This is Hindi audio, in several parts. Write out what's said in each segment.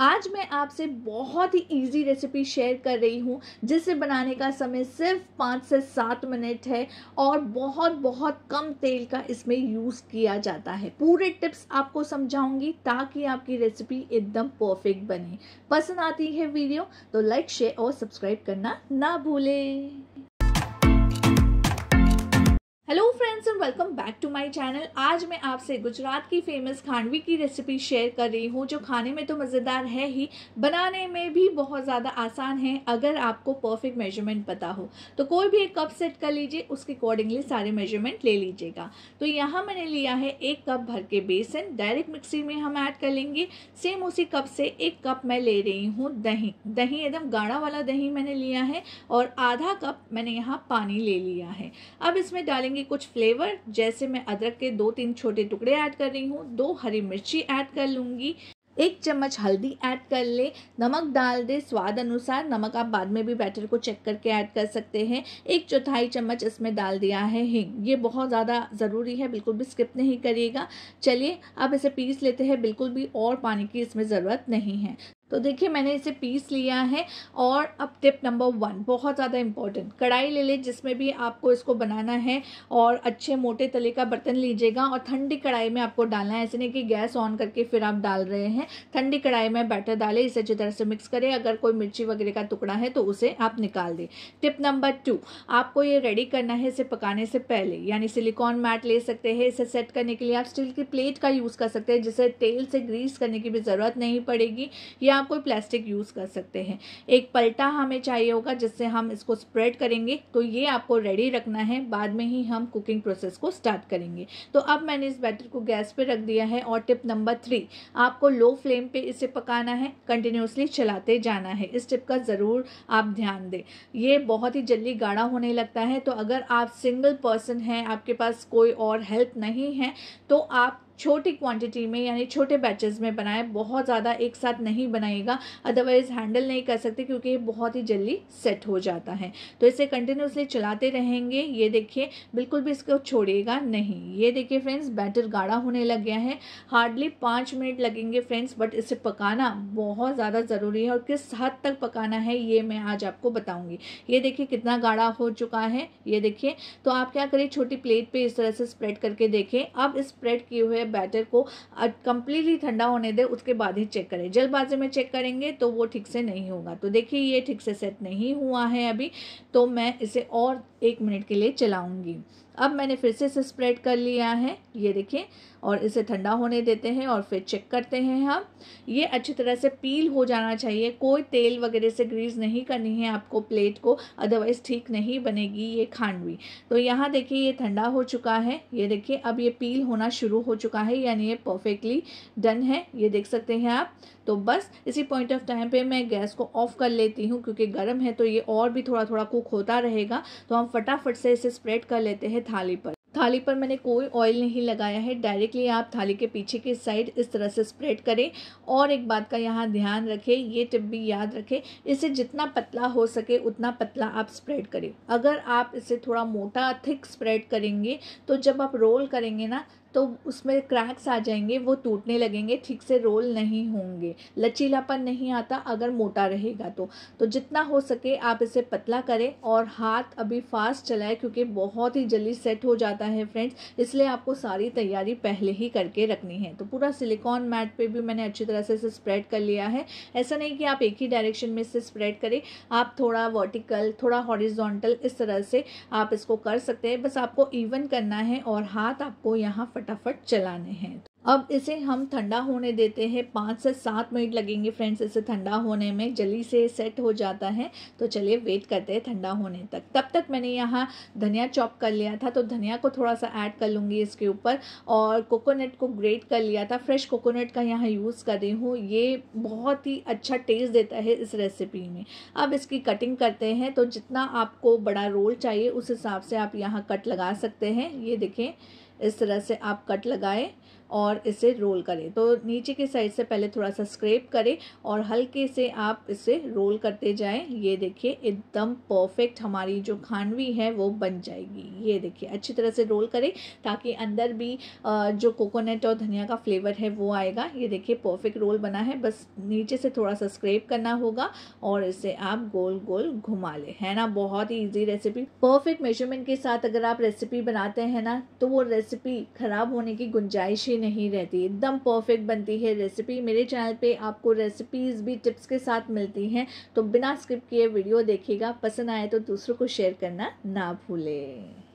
आज मैं आपसे बहुत ही इजी रेसिपी शेयर कर रही हूँ जिसे बनाने का समय सिर्फ पाँच से सात मिनट है और बहुत बहुत कम तेल का इसमें यूज़ किया जाता है पूरे टिप्स आपको समझाऊंगी ताकि आपकी रेसिपी एकदम परफेक्ट बने पसंद आती है वीडियो तो लाइक शेयर और सब्सक्राइब करना ना भूलें hello friends and welcome back to my channel आज मैं आपसे गुजरात की फेमस खांडवी की रेसिपी शेयर कर रही हूँ जो खाने में तो मज़ेदार है ही बनाने में भी बहुत ज़्यादा आसान है अगर आपको परफेक्ट मेजरमेंट पता हो तो कोई भी एक कप सेट कर लीजिए उसके अकॉर्डिंगली सारे मेजरमेंट ले लीजिएगा तो यहाँ मैंने लिया है एक कप भर के बेसन डायरेक्ट मिक्सी में हम ऐड कर लेंगे सेम उसी कप से एक कप मैं ले रही हूँ दही दही एकदम गाढ़ा वाला दही मैंने लिया है और आधा कप मैंने यहाँ पानी ले लिया है अब इसमें डालेंगे करेंगे कुछ फ्लेवर जैसे मैं अदरक के दो तीन छोटे टुकड़े ऐड कर रही हूँ दो हरी मिर्ची ऐड कर लूँगी एक चम्मच हल्दी ऐड कर ले नमक डाल दे स्वाद अनुसार नमक आप बाद में भी बैटर को चेक करके ऐड कर सकते हैं एक चौथाई चम्मच इसमें डाल दिया है हिंग ये बहुत ज़्यादा ज़रूरी है बिल्कुल भी स्किप नहीं करिएगा चलिए अब इसे पीस लेते हैं बिल्कुल भी और पानी की इसमें ज़रूरत नहीं है तो देखिए मैंने इसे पीस लिया है और अब टिप नंबर वन बहुत ज़्यादा इंपॉर्टेंट कढ़ाई ले लें जिसमें भी आपको इसको बनाना है और अच्छे मोटे तले का बर्तन लीजिएगा और ठंडी कढ़ाई में आपको डालना है ऐसे नहीं कि गैस ऑन करके फिर आप डाल रहे हैं ठंडी कढ़ाई में बैटर डालें इसे अच्छी तरह से मिक्स करें अगर कोई मिर्ची वगैरह का टुकड़ा है तो उसे आप निकाल दें टिप नंबर टू आपको ये रेडी करना है इसे पकाने से पहले यानी सिलिकॉन मैट ले सकते हैं इसे सेट करने के लिए आप स्टील की प्लेट का यूज़ कर सकते हैं जिसे तेल से ग्रीस करने की भी ज़रूरत नहीं पड़ेगी या आप कोई प्लास्टिक यूज़ कर सकते हैं एक पलटा हमें चाहिए होगा जिससे हम इसको स्प्रेड करेंगे तो ये आपको रेडी रखना है बाद में ही हम कुकिंग प्रोसेस को स्टार्ट करेंगे तो अब मैंने इस बैटर को गैस पर रख दिया है और टिप नंबर थ्री आपको लो फ्लेम पर इसे पकाना है कंटिन्यूसली चलाते जाना है इस टिप का ज़रूर आप ध्यान दें ये बहुत ही जल्दी गाढ़ा होने लगता है तो अगर आप सिंगल पर्सन हैं आपके पास कोई और हेल्प नहीं है तो आप छोटी क्वांटिटी में यानी छोटे बैचेस में बनाए बहुत ज़्यादा एक साथ नहीं बनाइएगा अदरवाइज़ हैंडल नहीं कर सकते क्योंकि ये बहुत ही जल्दी सेट हो जाता है तो इसे कंटिन्यूसली चलाते रहेंगे ये देखिए बिल्कुल भी इसको छोड़िएगा नहीं ये देखिए फ्रेंड्स बैटर गाढ़ा होने लग गया है हार्डली पाँच मिनट लगेंगे फ्रेंड्स बट इसे पकाना बहुत ज़्यादा ज़रूरी है और किस हद तक पकाना है ये मैं आज आपको बताऊँगी ये देखिए कितना गाढ़ा हो चुका है ये देखिए तो आप क्या करें छोटी प्लेट पर इस तरह से स्प्रेड करके देखें अब स्प्रेड किए हुए बैटर को कम्प्लीटली ठंडा होने दें उसके बाद ही चेक करें जल्दबाजी में चेक करेंगे तो वो ठीक से नहीं होगा तो देखिए ये ठीक से सेट नहीं हुआ है अभी तो मैं इसे और एक मिनट के लिए चलाऊँगी अब मैंने फिर से इसे स्प्रेड कर लिया है ये देखिए और इसे ठंडा होने देते हैं और फिर चेक करते हैं हम ये अच्छी तरह से पील हो जाना चाहिए कोई तेल वगैरह से ग्रीस नहीं करनी है आपको प्लेट को अदरवाइज़ ठीक नहीं बनेगी ये खांडवी तो यहाँ देखिए ये ठंडा हो चुका है ये देखिए अब ये पील होना शुरू हो चुका है यानी ये परफेक्टली डन है ये देख सकते हैं आप तो बस इसी पॉइंट ऑफ टाइम पे मैं गैस को ऑफ कर लेती हूँ क्योंकि गर्म है तो ये और भी थोड़ा थोड़ा कुक होता रहेगा तो हम फटाफट से इसे स्प्रेड कर लेते हैं थाली पर थाली पर मैंने कोई ऑयल नहीं लगाया है डायरेक्टली आप थाली के पीछे के साइड इस तरह से स्प्रेड करें और एक बात का यहाँ ध्यान रखें ये टिप भी याद रखें इसे जितना पतला हो सके उतना पतला आप स्प्रेड करें अगर आप इसे थोड़ा मोटा थिक स्प्रेड करेंगे तो जब आप रोल करेंगे ना तो उसमें क्रैक्स आ जाएंगे वो टूटने लगेंगे ठीक से रोल नहीं होंगे लचीलापन नहीं आता अगर मोटा रहेगा तो तो जितना हो सके आप इसे पतला करें और हाथ अभी फास्ट चलाएं क्योंकि बहुत ही जल्दी सेट हो जाता है फ्रेंड्स इसलिए आपको सारी तैयारी पहले ही करके रखनी है तो पूरा सिलिकॉन मैट पर भी मैंने अच्छी तरह से इसे स्प्रेड कर लिया है ऐसा नहीं कि आप एक ही डायरेक्शन में इसे स्प्रेड करें आप थोड़ा वर्टिकल थोड़ा हॉरिजॉन्टल इस तरह से आप इसको कर सकते हैं बस आपको इवन करना है और हाथ आपको यहाँ फट फटाफट चलाने हैं अब इसे हम ठंडा होने देते हैं पाँच से सात मिनट लगेंगे फ्रेंड्स इसे ठंडा होने में जल्दी से सेट हो जाता है तो चलिए वेट करते हैं ठंडा होने तक तब तक मैंने यहाँ धनिया चॉप कर लिया था तो धनिया को थोड़ा सा ऐड कर लूँगी इसके ऊपर और कोकोनट को ग्रेट कर लिया था फ्रेश कोकोनट का यहाँ यूज़ कर रही हूँ ये बहुत ही अच्छा टेस्ट देता है इस रेसिपी में अब इसकी कटिंग करते हैं तो जितना आपको बड़ा रोल चाहिए उस हिसाब से आप यहाँ कट लगा सकते हैं ये देखें इस तरह से आप कट लगाएं और इसे रोल करें तो नीचे के साइड से पहले थोड़ा सा स्क्रेप करें और हल्के से आप इसे रोल करते जाएं ये देखिए एकदम परफेक्ट हमारी जो खानवी है वो बन जाएगी ये देखिए अच्छी तरह से रोल करें ताकि अंदर भी जो कोकोनट और धनिया का फ्लेवर है वो आएगा ये देखिए परफेक्ट रोल बना है बस नीचे से थोड़ा सा स्क्रेप करना होगा और इसे आप गोल गोल घुमा लें है ना बहुत ही ईजी रेसिपी परफेक्ट मेजरमेंट के साथ अगर आप रेसिपी बनाते हैं ना तो वो रेसिपी ख़राब होने की गुंजाइश ही कच्ची नहीं रहती एकदम परफेक्ट बनती है रेसिपी मेरे चैनल पे आपको रेसिपीज़ भी टिप्स के साथ मिलती हैं तो बिना स्किप किए वीडियो देखिएगा पसंद आए तो दूसरों को शेयर करना ना भूलें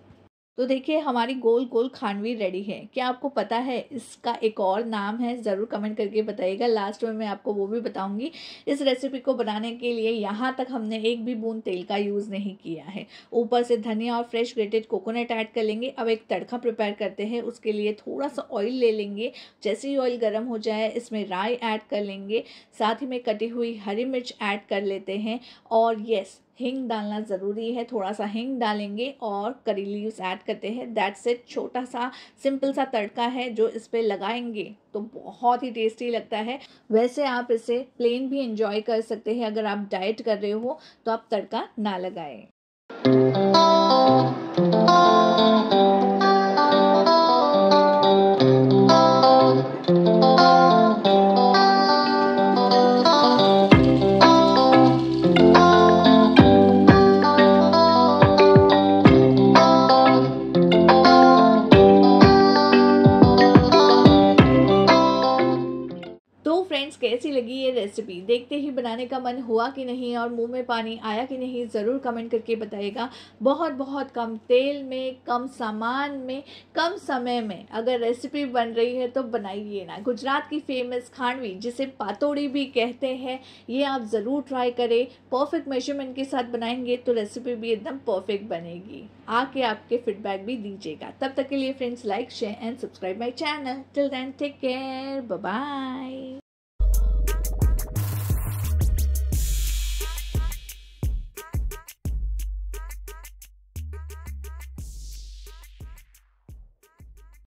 तो देखिए हमारी गोल गोल खानवी रेडी है क्या आपको पता है इसका एक और नाम है ज़रूर कमेंट करके बताइएगा लास्ट में मैं आपको वो भी बताऊंगी इस रेसिपी को बनाने के लिए यहाँ तक हमने एक भी बूंद तेल का यूज़ नहीं किया है ऊपर से धनिया और फ्रेश ग्रेटेड कोकोनट ऐड कर लेंगे अब एक तड़का प्रिपेयर करते हैं उसके लिए थोड़ा सा ऑयल ले लेंगे जैसे ही ऑयल गर्म हो जाए इसमें राई ऐड कर लेंगे साथ ही में कटी हुई हरी मिर्च ऐड कर लेते हैं और येस हिंग डालना ज़रूरी है थोड़ा सा हिंग डालेंगे और करी लीव्स ऐड करते हैं दैट्स इट छोटा सा सिंपल सा तड़का है जो इस पर लगाएंगे तो बहुत ही टेस्टी लगता है वैसे आप इसे प्लेन भी इंजॉय कर सकते हैं अगर आप डाइट कर रहे हो तो आप तड़का ना लगाएं ये रेसिपी देखते ही बनाने का मन हुआ कि नहीं और मुंह में पानी आया कि नहीं ज़रूर कमेंट करके बताइएगा बहुत बहुत कम तेल में कम सामान में कम समय में अगर रेसिपी बन रही है तो बनाइए ना गुजरात की फेमस खांडवी जिसे पातोड़ी भी कहते हैं ये आप ज़रूर ट्राई करें परफेक्ट मेजरमेंट के साथ बनाएंगे तो रेसिपी भी एकदम परफेक्ट बनेगी आके आपके फीडबैक भी दीजिएगा तब तक के लिए friends like share and subscribe my channel till then take care bye